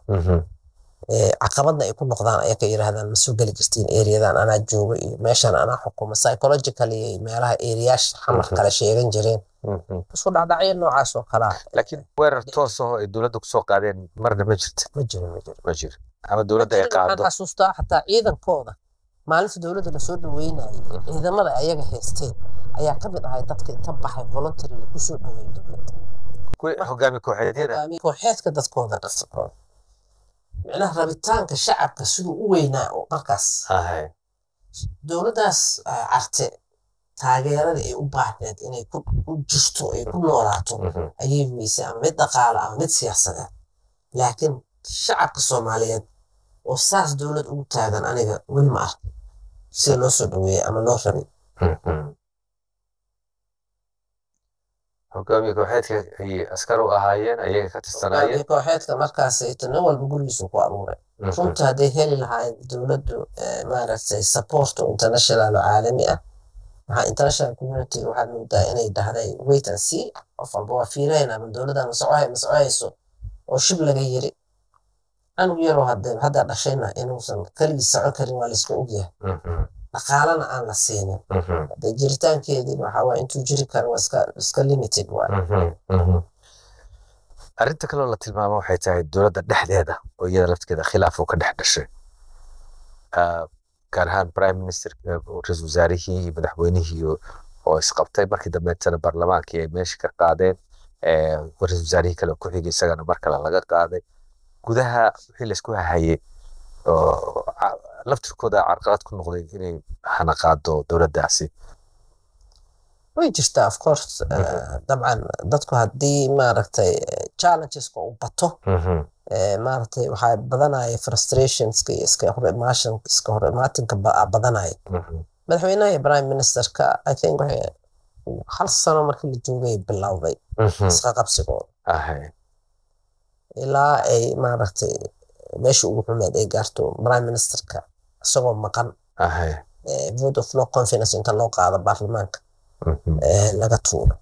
caqabadna ay ku noqdaan ayaka yiraahdaan masoo geli kartiin eriyadan anaa joogo iyo meeshan anaa xukumo psychologically meelaha eriyaasha xamar mhm. kale sheegan jireen mhm. isu dhacdhacyo noocaas oo kalaa ah. laakiin weerar toos ah ay dowladda kusoo qaadeen marna ma jirta ma jiro ma jiro ma jiro ama dowladda ay qaado xasuustaa xataa ciidankooda maalinta dowladda lasoo dhaweynayay mhm. ciidamada ayaga haysteen ayaa ka mid ahay dadka inta baxay voluntaryga kusoo dhaweey dowladda hogaami kooxeedyada kooxeedka dadkooda dhasakooda micnaha rabitaanka shacabka siduu u weynaa markaas dowladdaas carte taageerada ay u baahneed inay ku jirto ay ku noolaato mm-hmm. ayay weysay ama mid dhaqaala ama mid siyaasadeed laakiin shacabka soomaaliyeed oo saas dowlad ugu taagan aniga weli ma arkin sida loo soo dhaweeyey ama loo rabay hogaamiya kooxeedka ay askar u ahaayeen ayaga ka tirsanayeen kooxeedka markaas nin walba gurigiisu ku abuuray mhm. runta hadday heli lahayd dowladdu eh, maaragtay support international oo caalami ah maxaa international community waxaad moodaa inay dhahday wait and see qof walba waa fiirayna ma dowladda masocohay masocohayso oo shib laga yiri anug yaroo hadda hadda dhashayna inuusan keligii socon karin waa layska ogyahay mhm dhaqaalana aan la siinin mhm. de jiritaankeedii waxaa intuu jiri karo iska limited arinta mhm, mhm. kaloo la tilmaamo waxay tahay dowladda dhexdeeda oo iyada lafteeda khilaafuu ka dhex dhashay ah, gaar ahaan prime minister eh, ra-isul wasaarihii iyo madaxweynihii oo isqabtay markii dambeetana baarlamaankii ay meesha ka qaadeen eh, ra-isul wasaarihii kale ku xigay isagana mar kale laga qaaday gudaha wixii laysku hahayey laftirkooda carqalad ku noqday inay xanaqaado dowladdaasi way jirtaa of course mhm. eh, dabcan dadku haddii maaragtay eh, challengeska u bato mhm. eh, maaragtay waxaa badanaya frustrationska iyo iska hor iska hor badanaya mhm. madaxweynaha iyo prime ministerka i think hal sano markii la joogay bilowday iska qabsigooda ilaa ay maaragtay meesha ugu xumeed ay gaarto prime ministerka isagoo maqan vote eh, of no confidence inta loo qaado baarlamaanka mhm. eh, laga tuuro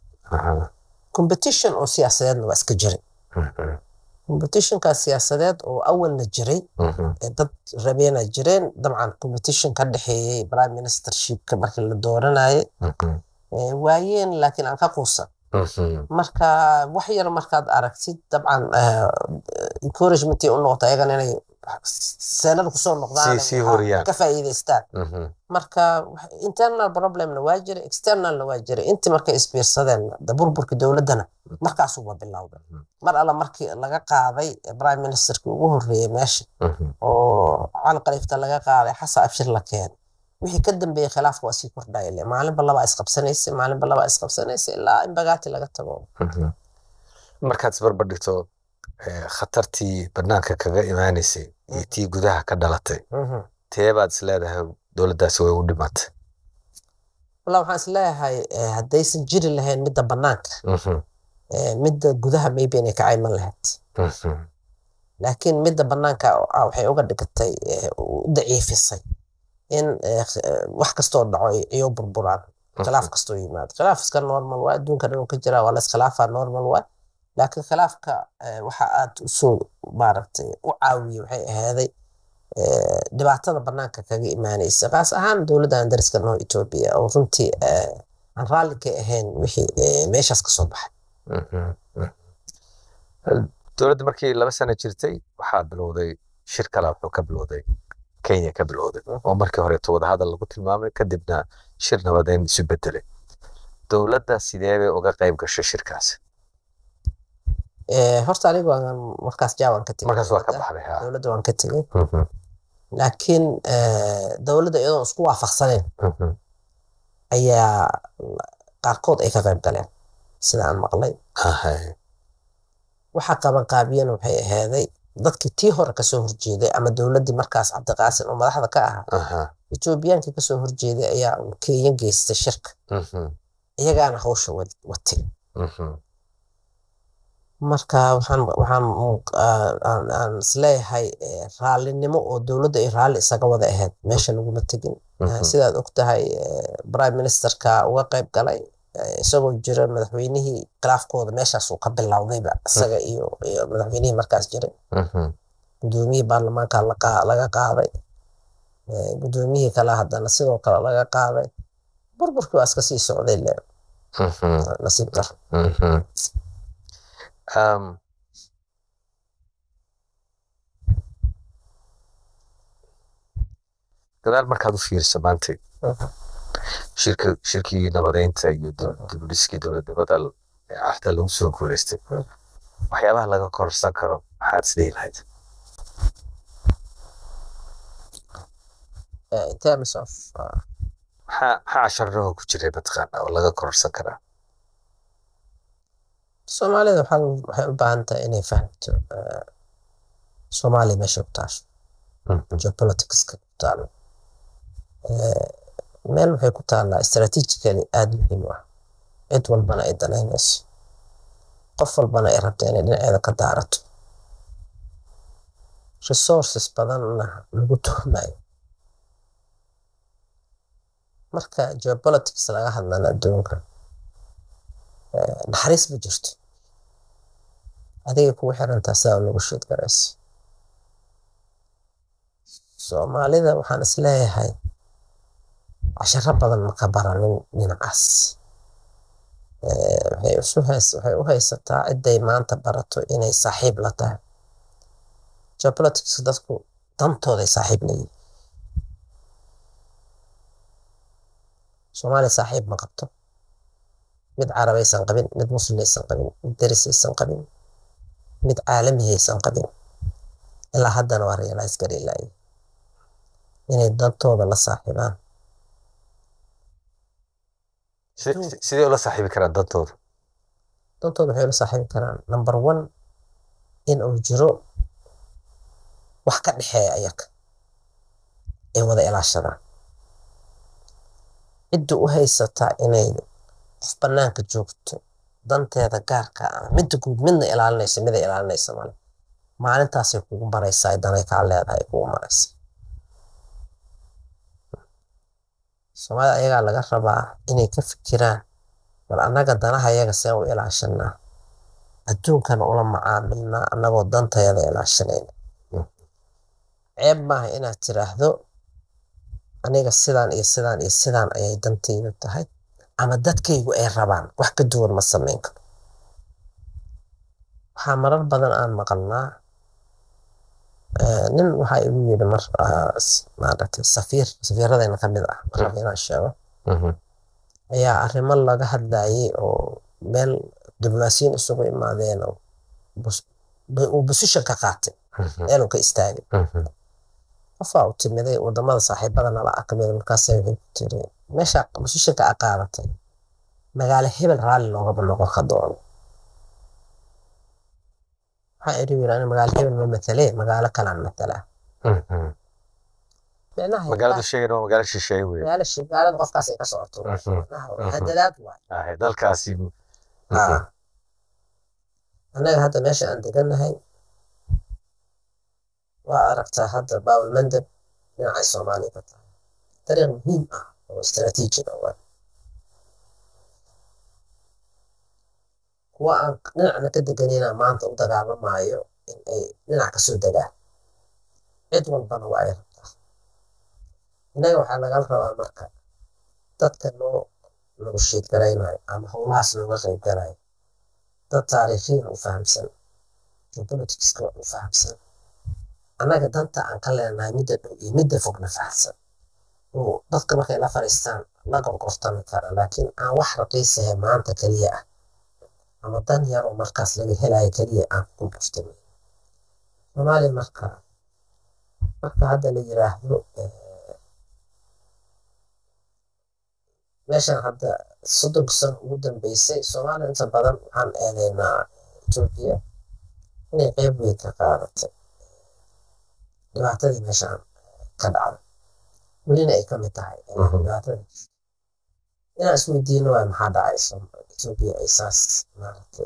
competition oo siyaasadeedna waa iska jiray mhm. competitionka siyaasadeed oo awalna jiray mhm. dad rabeena jireen dabcan competition ka dhexeeyey prime ministershipka markii la dooranayay eh, waayeen laakiin aan ka quusan marka wax yar markaad aragtid dabcan encouragementii u noqota ayagana inay sanad kusoo noqdaanka faa'iidaystaan mhm. marka internal problemna waa jira externalna waa jira intii markay isbiirsadeen burburka dowladdana mhm. markaasuuba bilowda mhm. mar alla markii laga qaaday prime ministerkii ugu horeeyey meesha oo cali laga qaaday xasan abshir la keenay wixii ka dambeeyey khilaafka waa sii kordhayale maalinba labaa isqabsanaysa maalinba labaa isqabsanaysa ilaa in bagaati laga tago markaad isbarbadhigto khatartii banaanka kaga imaaneysay iyo tii gudaha ka dhalatay mhm. teebaad isleedahay dowladdaasi way u dhimatay walaa waxaan isleeyahay haddaysan jiri lahayn midda bannaanka mhm. midda gudaha maybe inay ka cayman lahayd mhm. laakiin midda bannaanka ah, waxay uga dhigatay u daciifisay in wax kastoo dhaco iyo burburaan khilaaf kastoo yimaado khilaaf iska normal waa adduunkan inuu ka jiraa waa la iskhilaafaa normal waa laakiin khilaafka eh, waxa aad usoo maaragtay u caawiya waxay ahaaday eh, dhibaatada banaanka kaga imaanaysa kaas ahaan dowladdan dariska noo etoobiya oo runtii eh, aan raalli ka ahayn wixii meeshaas kasoo baxay mm-hmm. dowladda markii laba sano jirtay waxaa bilowday shir kale wuxuu ka bilowday kenya ka bilowday mm-hmm. oo markii horeeto wadahadal lagu tilmaamay kadibna shir nabadeen isu bedelay dowladda sideebay uga qayb gasho shirkaasi horta anigu markaas jaawan ka tegdowladda waan ka tegey mm-hmm. laakiin dowladda iyadoon isku waafaqsaneen mm-hmm. ayaa qaarkood ay ka qayb galeen sida aan maqlay waxaa qabanqaabiyana waxay ahaaday dadkii tii hore kasoo horjeeday ama dowladdii markaas cabdiqaasin oo madaxda ka ahaa etoobiyaankii kasoo horjeeday ayaa kenya geystay shirka mm-hmm. iyagaana hawsha watay marka waxaan isleeyahay eh, raalinimo oo dowladda ay raalli isaga wada ahayd meesha laguma tegin eh, mhm. sidaad ogtahay tahay eh, prime ministerka uga qayb galay isagoo jira madaxweynihii khilaafkooda meeshaasuu ka bilowdayba isaga mm. iyo madaxweynihii markaas jiray mhm. gudoomiyihii baarlamaanka laga qaaday gudoomiyihii kale haddana sidoo kale laga qaaday burburkii waa iska sii socday le mhm. nasiib dar Um, gadaal markaad u fiirsa maanta shirka shirkii nabadeynta iyo dibdhiskii dowladnimada cahda lagu soo guuleystay waxyaabaha laga korsan karo maxaad isdhihi lahayd eh, maxaa uh, casharaho ku jiray mataqaana oo laga kororsan karaa soomaalida waxay u baahan tahay inay fahmto eh, soomaaliya meesha ku taasho mm-hmm. geopoliticska ku taalo eh, meel waxay ku taallaa strategically aada muhiim u ah cid walbana ay danaynayso qof walbana ay rabta inay dhinaceeda ka daarato resources badanna lagu tuhmayo marka geopolitics laga hadlana adduunka naxariis ma jirto adiga kugu xirantaa sidaa lagu shiid garayso soomaalida waxaan isleeyahay casharo badan maka baranin dhinacaas eh, waxay u haysataa ciday maanta barato inay saaxiib la tahay geopolitics dadku dantooday saaxiib la leeyihin soomaaliya saaxiib ma qabto mid carab aysan qabin mid muslim aysan qabin mid deris aysan qabin mid caalamihaysan qabin ilaa haddana waa reelays gareelay inay dantooda la saaxiibaan sidee ula saaxiibi karaan dantooda dantooda waxay ula saaxiibi karaan number one in uu jiro wax ka dhexeeya ayaga ay wada ilaashadaan cidduu u haysataa inay qof banaanka joogto danteeda gaarka ah midda guud midna ilaalinaysa mida ilaalinaysa male maalintaasay kugu maraysaa danay kaa leedahay kugu maraysa soomaalida ayagaa laga rabaa inay ka fikiraan bal annaga danaha yaga seen u ilaashanaa adduunkana ula macaamilnaa annagoo dantaeeda ilaashanayna ceeb maaha inaad tiraahdo aniga sidaan iyo sidaan iyo sidaan ayay dantaydu tahay ama dadkaygu ay rabaan wax ka duwan ma samayn karo waxaa marar badan aan maqalnaa eh, nin waxaa igu yidhi mar ah, maaragtay safiir safiiradayna ka mid ah marraba inaan sheego mm-hmm. ayaa arrimo laga hadlaayey oo meel diblomaasiyiin isugu imaadeen oo uu busisha ka qaatay mm-hmm. meeluu ka istaagay mm-hmm qofaa u timiday wadamada saaxiibada nala a kamida markaas wuxuu tiri meesha mushishinka a qaadatay magaalo hebel raalli loogama noqon ka doono waxaa iri wiil ani magaalo hebel ma matale magaalo kalaan matalaa anaga hadda meesha aan deganahay waa aragtaa hadda baabul mandab dhinacay soomaaliya ka tahay dariiq muhiim ah oo istraatiiji ah kuwa aan dhinacna ka deganayna maanta u dagaalamaayo in ay dhinac kasoo degaan cid walbana waa ay rabtaa innaga waxaa lagala rabaa marka dadka loo lagu shiid ama howlahaas looga qayb galayo dad taariikhiyan u fahamsan oo u fahamsan anaga danta aan ka leenahay midda dhow iyo midda fogna fahamsan dadka markay la fariistaan la gorgortami kara laakiin aan wax raqiisahay maanta keliya ah ama dan yar oo markaas laga helayo keliya aan ku guftami soomaaliya marka marka hadda la yiraahdo meeshan hadda soddonka sano ugu dambeysay soomaaliya inta badan waxaan eedaynaa etoobiya inay qeyb weyn ka qaadatay dhibaatadii meeshaan ka dhacda welina ay kamid tahay mhm. dhibaatada inaan isweydiino waa maxaa dhacayso etoobiya ay saas maarata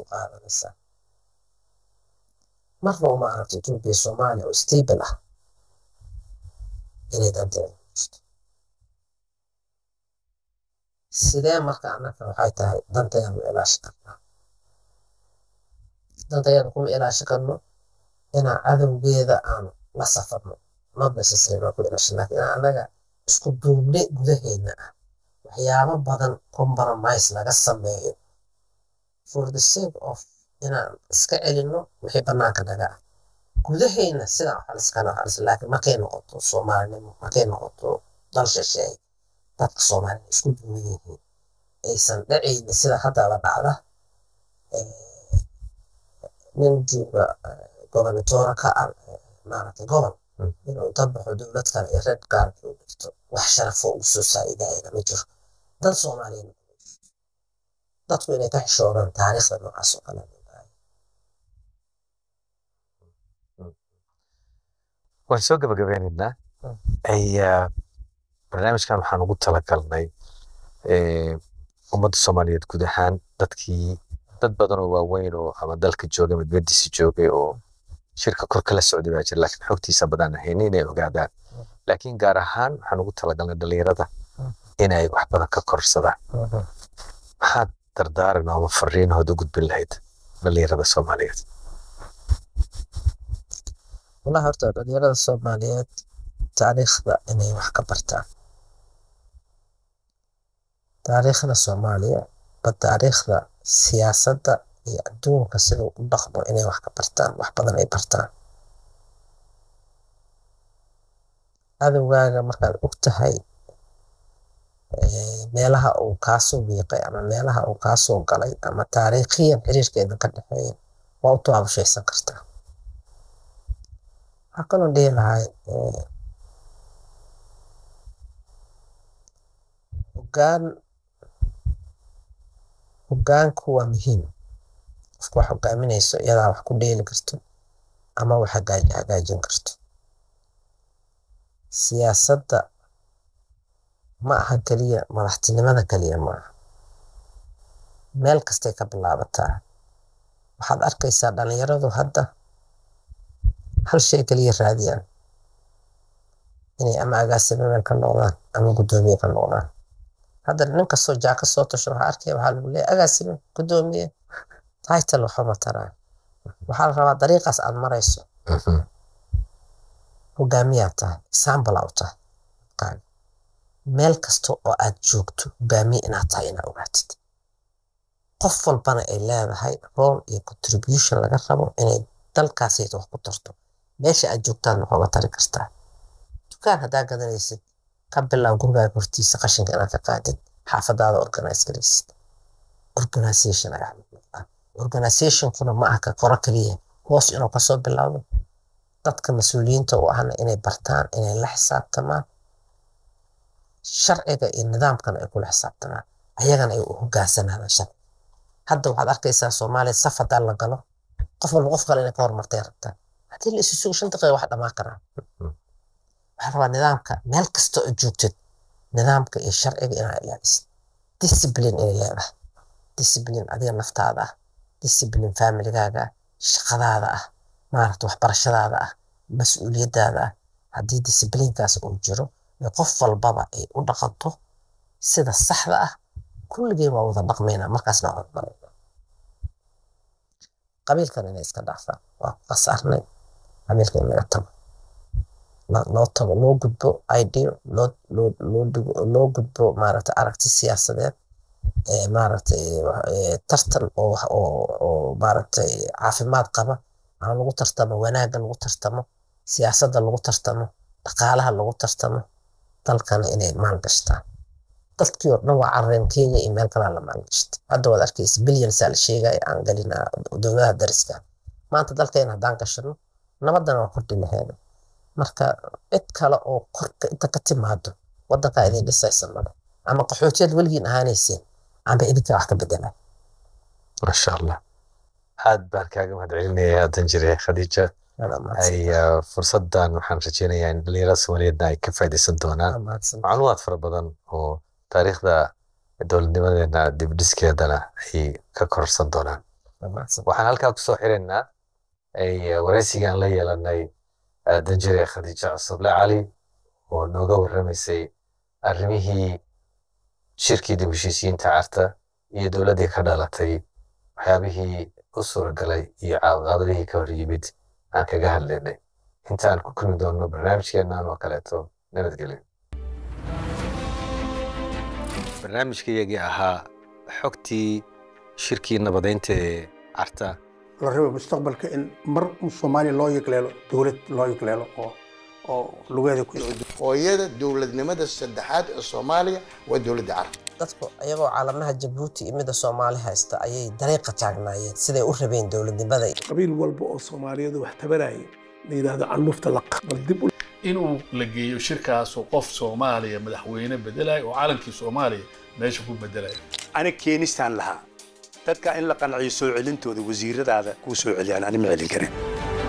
u qaadanaysa marna uma aragto etoobiya soomaaliya oo stable ah inay danteeda muujisto sidee marka annaga waxay tahay danteedaanu ilaashi karnaa danteedaanu kuma ilaashi karno inaan adowgeeda aan la safarno ma basisnaa isku duubne gudaheedna ah waxyaabo badan compromise laga sameeyo for the sake of inaan iska celinno wixii banaanka naga ah gudaheyna sidaa waxaliskana waxalis laakiin markay noqoto soomaalinimo markay noqoto dalshasheey dadka soomaalida isku duuban yihiin aysan dhacayni sida haddaba dhacda nin jooga gobolnimada ka ah maaragtay gobol hmm. inuu dabaxo dowlad kale ee reer gaar u dhigto wax sharafo ugu soo saa'iidayana ma jiro dad soomaaliya dadku inay ka xishoodaan taariikhda noocaas oo kale waan soo gabagabeynaynaa hmm. ah, barnaamijkan waxaan ugu talagalnay eh, ummadda soomaaliyeed guud ahaan dadkii dad badan oo waaweyn oo ama dalka joogay ama dibadiisa joogay oo shirka kor kala socda baa jira laakiin xogtiisa badaan ahayn inay ogaadaan laakiin gaar ahaan waxaan ugu talagalnay dhalinyarada inay wax badan ka korsadaan maxaad dardaaran ama fariin u gudbin lahayd dhalinyarada soomaaliyeed wallahi horta dhalinyarada soomaaliyeed taariikhda inay wax ka bartaan taariikhda soomaaliya ba taariikhda siyaasadda iyo adduunka sida u dhaqmo inay wax ka bartaan wax badan ay bartaan cadowgaaga markaad og tahay eh, meelaha uu kaasoo wiiqay ama meelaha uu kaasoo galay ama taariikhiyan xiriirkeeda ka dhexeeya waa u taabashaysan kartaa waxaa kaloo dhihi lahay eh, hogaan hogaanku waa muhiim qofka wax hogaaminayso iyadaa wax ku dheeli karto ama wax hagaajin karto siyaasadda ma aha keliya madaxtinimada keliya maaha meel kastay ka bilaabataa waxaad arkaysaa dhalinyaradu hadda hal shay keliya raadiyaan inay ama agaasime meel ka noqdaan ama guddoomiye ka noqdaan hadda nin kastoo jaaka soo tasho waxaa arkaya waxaa lagu leeya agaasime guddoomiye title waxba mataraan waxaa la rabaa dariiqaas aad marayso mhm. hogaamiyaa tahay example u tahay meel kasta oo aad joogto hogaamiye inaad tahay inaad ogaatid qof walbana ay leedahay rol iyo contribution laga rabo inay dalkaasayta wax ku tarto meesha aad joogtaadna waxooga tari kartaa dukaan haddaa gadanaysid ka bilow gurigaaga hortiisa qashinka inaad ka qaadid xaafadaada organise garaysid organisation aa organizationkuna ma aha ka koro keliya hoos inuu kasoo bilaabo dadka mas-uuliyiinta u ahna inay bartaan inay la xisaabtamaan sharciga iyo nidaamkana ay kula xisaabtamaan ayagana ay u hogaansanaan sharci hadda waxaad arkaysaa soomaaliya saf hadaa la galo qof walba qof kale inay ka hormartay rabtaa haddii la isusugo shan daqiiqa wax dhamaan karaa waxaa rabaa nidaamka meel kasta oo joogtid nidaamka iyo sharciga inaa ilaalisid discipline inay leedahay discipline adiga naftaada ah discipline familigaaga shaqadaada ah maarata waxbarashadaada ah mas-uuliyadaada ah haddii disciplinkaas uu jiro ee qof walbaba ay u dhaqanto sida saxda ah kulligeen waa wada dhaqmayna markaasna codbanayna qabiilkan inay iska dhaafaan waa ku khasaarnay qabiilka in laga tago loo tago loo gudbo ideo loo gudbo maarata aragti siyaasadeed maaragtay tartan oo maaragtay caafimaad qaba aan lagu tartamo wanaagga lagu tartamo siyaasadda lagu tartamo dhaqaalaha lagu tartamo dalkana inay maalgashtaan dadkii oo dhan waa carankeyga iyo meel kalaa la maalgashta hadda waad arkaysa bilyansaa la sheegaya aan gelina ah, dowladaha dariska maanta dalkayna haddaan gashano nabadana waa kordhi laheena marka cid kale oo korka inta ka timaado wadankaa idin dhisaysa male ama qaxootiyad weligiin ahaanayseen aanbixidinta wax ka bedela maasha allah aad baan kaaga mahad celinaya haddan jire khadiija fursadan waxaan rajeynayaa in dhalinyarada soomaaliyeedna ay ka faaidaysan doonaan macluumaad fara badan oo taariikhda dowladnimadeena dibdhiskeedana ay ka kororsan doonaan waxaan halkaa kusoo xiraynaa waraysigaan la yeelanay danjire khadiija cusubla cali oo nooga waramaysay arrimihii shirkii dib heshiisiyiinta carta iyo dowladdii ka dhalatay waxyaabihii u suuragalay iyo caqabadihii ka hor yimid aan kaga hadlaynay intaan ku kulmi doonno barnaamijkeennan oo kaleeto nabadgelyo barnaamijkayagii ahaa xogtii shirkii nabadaynta ee carta la raba mustaqbalka in mar un soomaaliya loo yagleelo dowlad loo yagleelo oo oo lugeeda hooyada dowladnimada saddexaad ee soomaaliya waa dowladda carab dadku iyagoo caalamaha jabuuti iyo soomaali haysta ayay dariiqa taagnaayeen siday u rabeen dowladnimada qabiil walba oo soomaaliyeedu wax tabanaya la yidhaahdo candhufta laqbaldib inuu la geeyo shirkaasu qof soomaaliya madaxweyne bedelaya oo calankii soomaaliya meesha ku bedelaya ana keenistaan lahaa dadka in la qanciyo soo celintooda wasiiradaada kuu soo celiyaan ani ma celin karin